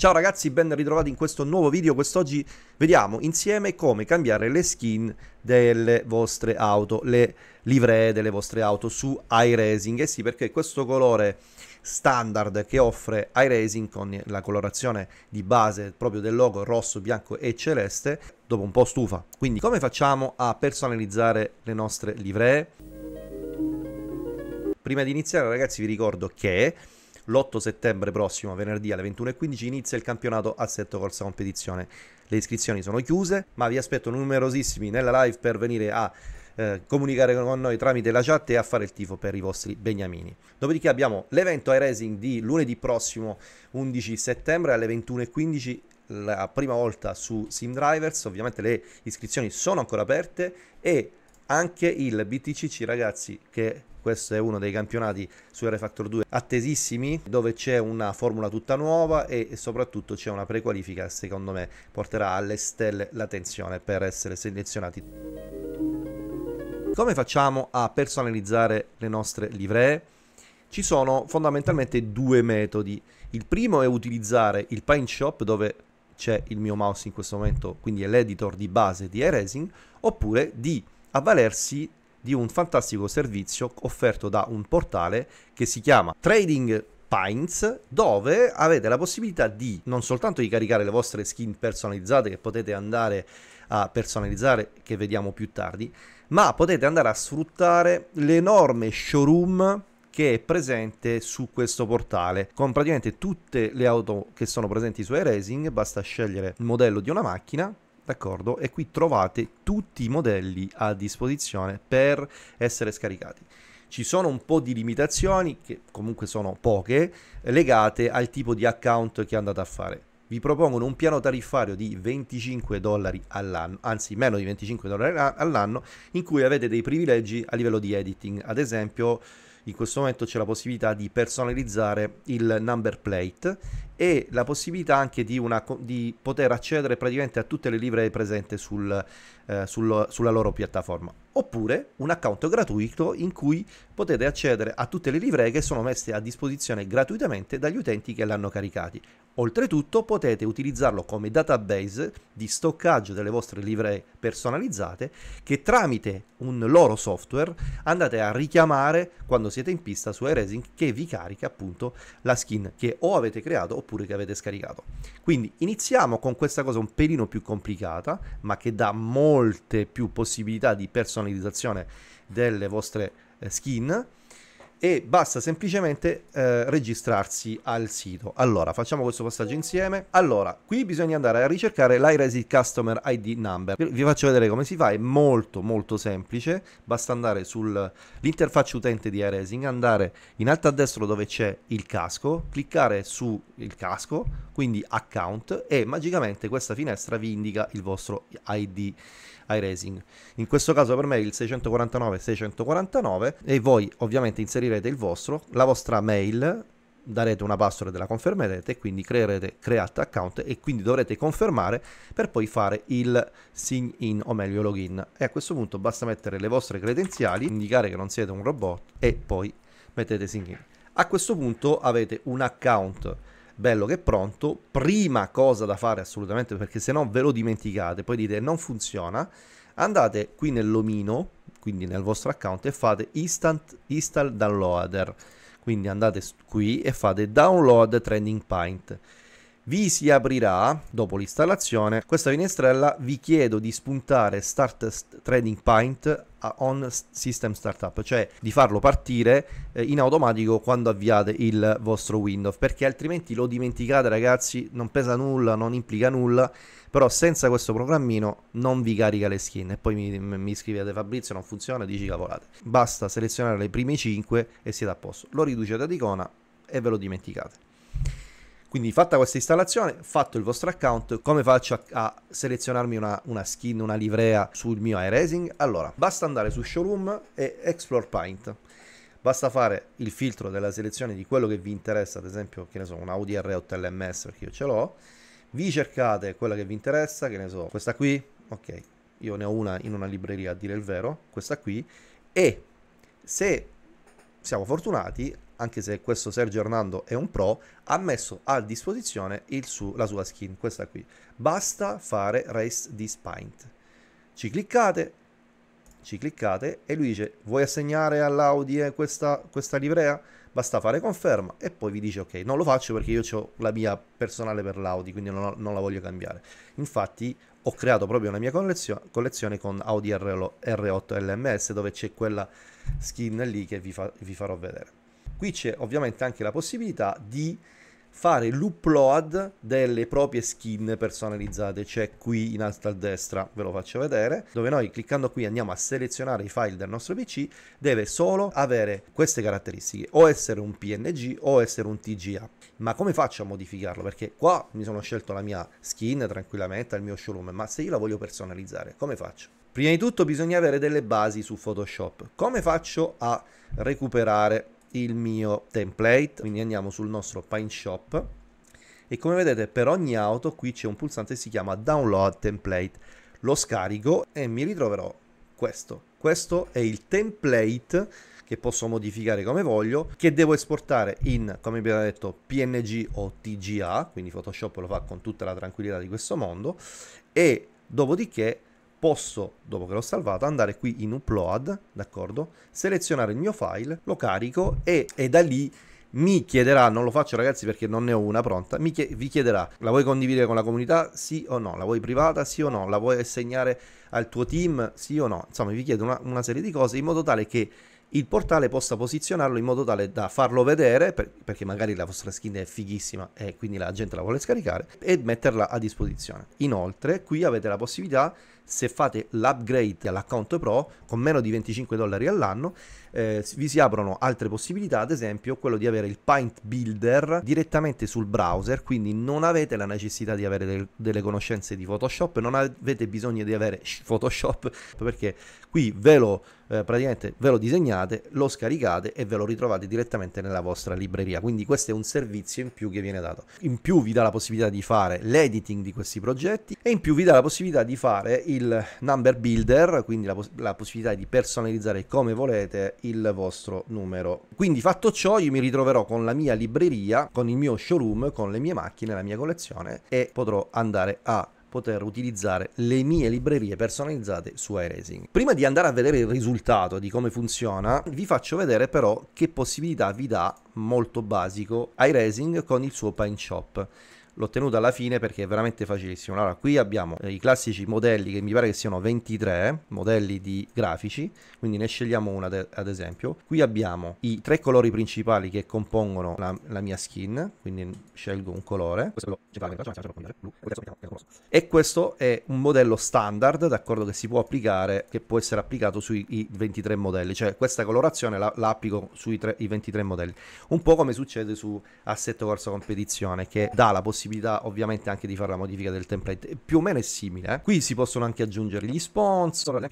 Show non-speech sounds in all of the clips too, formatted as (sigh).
Ciao ragazzi, ben ritrovati in questo nuovo video. Quest'oggi vediamo insieme come cambiare le skin delle vostre auto, le livree delle vostre auto su iRacing. Eh sì, perché questo colore standard che offre iRacing con la colorazione di base proprio del logo rosso, bianco e celeste, dopo un po' stufa. Quindi come facciamo a personalizzare le nostre livree? Prima di iniziare ragazzi vi ricordo che l'8 settembre prossimo, venerdì alle 21.15, inizia il campionato Assetto Corsa Competizione. Le iscrizioni sono chiuse, ma vi aspetto numerosissimi nella live per venire a eh, comunicare con noi tramite la chat e a fare il tifo per i vostri beniamini. Dopodiché abbiamo l'evento iRacing di lunedì prossimo 11 settembre alle 21.15 la prima volta su SimDrivers, ovviamente le iscrizioni sono ancora aperte e anche il BTCC ragazzi che questo è uno dei campionati su R-Factor 2 attesissimi dove c'è una formula tutta nuova e, soprattutto c'è una prequalifica che secondo me porterà alle stelle l'attenzione per essere selezionati come facciamo a personalizzare le nostre livree? ci sono fondamentalmente due metodi il primo è utilizzare il Pine Shop dove c'è il mio mouse in questo momento quindi è l'editor di base di iRacing, oppure di avvalersi di un fantastico servizio offerto da un portale che si chiama Trading Pints, dove avete la possibilità di non soltanto di caricare le vostre skin personalizzate che potete andare a personalizzare che vediamo più tardi ma potete andare a sfruttare l'enorme showroom che è presente su questo portale con praticamente tutte le auto che sono presenti su iRacing basta scegliere il modello di una macchina d'accordo? E qui trovate tutti i modelli a disposizione per essere scaricati. Ci sono un po' di limitazioni, che comunque sono poche, legate al tipo di account che andate a fare vi propongono un piano tariffario di 25 dollari all'anno, anzi meno di 25 dollari all'anno, in cui avete dei privilegi a livello di editing. Ad esempio, in questo momento c'è la possibilità di personalizzare il number plate e la possibilità anche di, una, di poter accedere praticamente a tutte le livree presenti sul, eh, sul, sulla loro piattaforma. Oppure un account gratuito in cui potete accedere a tutte le livree che sono messe a disposizione gratuitamente dagli utenti che l'hanno caricati. Oltretutto potete utilizzarlo come database di stoccaggio delle vostre livree personalizzate che tramite un loro software andate a richiamare quando siete in pista su iRacing che vi carica appunto la skin che o avete creato oppure che avete scaricato. Quindi iniziamo con questa cosa un pelino più complicata, ma che dà molte più possibilità di personalizzazione delle vostre eh, skin e basta semplicemente eh, registrarsi al sito. Allora, facciamo questo passaggio insieme. Allora, qui bisogna andare a ricercare l'iResit Customer ID Number. Vi faccio vedere come si fa, è molto molto semplice. Basta andare sull'interfaccia utente di iRacing, andare in alto a destra dove c'è il casco, cliccare sul casco, quindi account e magicamente questa finestra vi indica il vostro ID iRacing. In questo caso per me è il 649 649 e voi ovviamente inserite aprirete il vostro, la vostra mail, darete una password e la confermerete, quindi creerete create account e quindi dovrete confermare per poi fare il sign in o meglio login. E a questo punto basta mettere le vostre credenziali, indicare che non siete un robot e poi mettete sign in. A questo punto avete un account bello che è pronto, prima cosa da fare assolutamente perché se no ve lo dimenticate, poi dite non funziona, andate qui nell'omino, quindi nel vostro account e fate instant install downloader, quindi andate qui e fate download trending pint vi si aprirà dopo l'installazione questa finestrella vi chiedo di spuntare start trading pint on system startup cioè di farlo partire eh, in automatico quando avviate il vostro windows perché altrimenti lo dimenticate ragazzi non pesa nulla non implica nulla però senza questo programmino non vi carica le skin e poi mi, mi scrivete Fabrizio non funziona dici cavolate basta selezionare le prime 5 e siete a posto lo riducete ad icona e ve lo dimenticate quindi fatta questa installazione, fatto il vostro account, come faccio a, a selezionarmi una, una, skin, una livrea sul mio iRacing? Allora, basta andare su Showroom e Explore Paint. Basta fare il filtro della selezione di quello che vi interessa, ad esempio, che ne so, un Audi R8 LMS perché io ce l'ho. Vi cercate quella che vi interessa, che ne so, questa qui, ok, io ne ho una in una libreria a dire il vero, questa qui, e se siamo fortunati anche se questo Sergio Hernando è un pro, ha messo a disposizione su- la sua skin, questa qui. Basta fare Race di Spint. Ci cliccate, ci cliccate e lui dice vuoi assegnare all'Audi eh, questa, questa livrea? Basta fare conferma e poi vi dice ok, non lo faccio perché io ho la mia personale per l'Audi, quindi non, non, la voglio cambiare. Infatti ho creato proprio una mia collezio- collezione con Audi R- R8 LMS dove c'è quella skin lì che vi, fa- vi farò vedere. Qui c'è ovviamente anche la possibilità di fare l'upload delle proprie skin personalizzate. C'è qui in alto a destra, ve lo faccio vedere, dove noi cliccando qui andiamo a selezionare i file del nostro PC, deve solo avere queste caratteristiche, o essere un PNG o essere un TGA. Ma come faccio a modificarlo? Perché qua mi sono scelto la mia skin tranquillamente, al mio showroom, ma se io la voglio personalizzare, come faccio? Prima di tutto bisogna avere delle basi su Photoshop. Come faccio a recuperare il mio template, quindi andiamo sul nostro Paint Shop e come vedete per ogni auto qui c'è un pulsante che si chiama Download Template, lo scarico e mi ritroverò questo. Questo è il template che posso modificare come voglio, che devo esportare in, come abbiamo detto, PNG o TGA, quindi Photoshop lo fa con tutta la tranquillità di questo mondo, e dopodiché posso, dopo che l'ho salvato, andare qui in upload, d'accordo? Selezionare il mio file, lo carico e, e da lì mi chiederà, non lo faccio ragazzi perché non ne ho una pronta, mi chied- vi chiederà la vuoi condividere con la comunità? Sì o no? La vuoi privata? Sì o no? La vuoi assegnare al tuo team? Sì o no? Insomma vi chiedo una, una serie di cose in modo tale che il portale possa posizionarlo in modo tale da farlo vedere per, perché magari la vostra skin è fighissima e quindi la gente la vuole scaricare e metterla a disposizione. Inoltre qui avete la possibilità se fate l'upgrade all'account pro con meno di 25 dollari all'anno eh, vi si aprono altre possibilità ad esempio quello di avere il Paint Builder direttamente sul browser quindi non avete la necessità di avere del, delle conoscenze di Photoshop non avete bisogno di avere (laughs) Photoshop perché qui ve lo eh, praticamente ve lo disegnate lo scaricate e ve lo ritrovate direttamente nella vostra libreria quindi questo è un servizio in più che viene dato in più vi dà la possibilità di fare l'editing di questi progetti e in più vi dà la possibilità di fare il il number builder, quindi la, la, possibilità di personalizzare come volete il vostro numero. Quindi fatto ciò io mi ritroverò con la mia libreria, con il mio showroom, con le mie macchine, la mia collezione e potrò andare a poter utilizzare le mie librerie personalizzate su iRacing. Prima di andare a vedere il risultato di come funziona, vi faccio vedere però che possibilità vi dà molto basico iRacing con il suo Pine Shop l'ho tenuta alla fine perché è veramente facilissimo. Allora, qui abbiamo eh, i classici modelli che mi pare che siano 23 eh, modelli di grafici, quindi ne scegliamo una ad esempio. Qui abbiamo i tre colori principali che compongono la, la mia skin, quindi scelgo un colore. E questo è un modello standard, d'accordo, che si può applicare, che può essere applicato sui 23 modelli, cioè questa colorazione la, la applico sui tre, 23 modelli. Un po' come succede su Assetto Corsa Competizione, che dà la possibilità possibilità ovviamente anche di fare la modifica del template. Più o meno è simile. Eh? Qui si possono anche aggiungere gli sponsor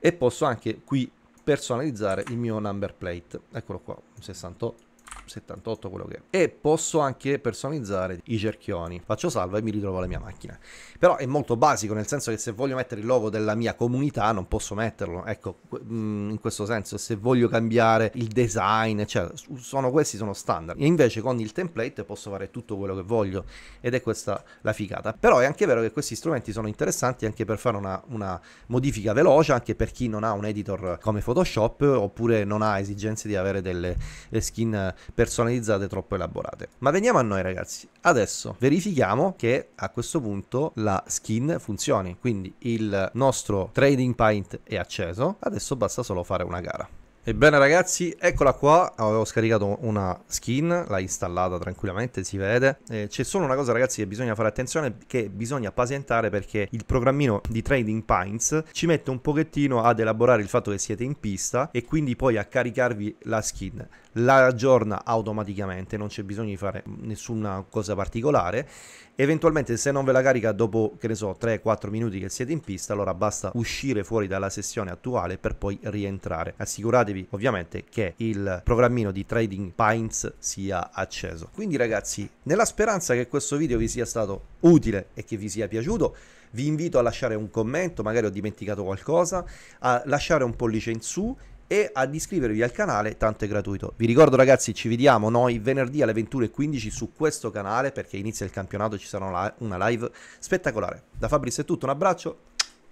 e posso anche qui personalizzare il mio number plate. Eccolo qua, 68. 78 quello che è. E posso anche personalizzare i cerchioni. Faccio salva e mi ritrovo la mia macchina. Però è molto basico, nel senso che se voglio mettere il logo della mia comunità non posso metterlo. Ecco, mm, in questo senso, se voglio cambiare il design, cioè, sono questi sono standard. E invece con il template posso fare tutto quello che voglio ed è questa la figata. Però è anche vero che questi strumenti sono interessanti anche per fare una, una modifica veloce, anche per chi non ha un editor come Photoshop oppure non ha esigenze di avere delle skin personalizzate troppo elaborate. Ma veniamo a noi ragazzi. Adesso verifichiamo che a questo punto la skin funzioni, quindi il nostro trading pint è acceso, adesso basta solo fare una gara. Ebbene ragazzi, eccola qua, avevo scaricato una skin, l'ho installata tranquillamente, si vede. Eh, C'è solo una cosa ragazzi che bisogna fare attenzione, che bisogna pazientare perché il programmino di Trading Pines ci mette un pochettino ad elaborare il fatto che siete in pista e quindi poi a caricarvi la skin. La aggiorna automaticamente, non c'è bisogno di fare nessuna cosa particolare. Eventualmente se non ve la carica dopo, che ne so, 3-4 minuti che siete in pista, allora basta uscire fuori dalla sessione attuale per poi rientrare. Assicuratevi rilevi ovviamente che il programmino di Trading Pines sia acceso. Quindi ragazzi, nella speranza che questo video vi sia stato utile e che vi sia piaciuto, vi invito a lasciare un commento, magari ho dimenticato qualcosa, a lasciare un pollice in su e ad iscrivervi al canale, tanto è gratuito. Vi ricordo ragazzi, ci vediamo noi venerdì alle 21.15 su questo canale perché inizia il campionato, ci sarà una live spettacolare. Da Fabrizio è tutto, un abbraccio,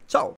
ciao!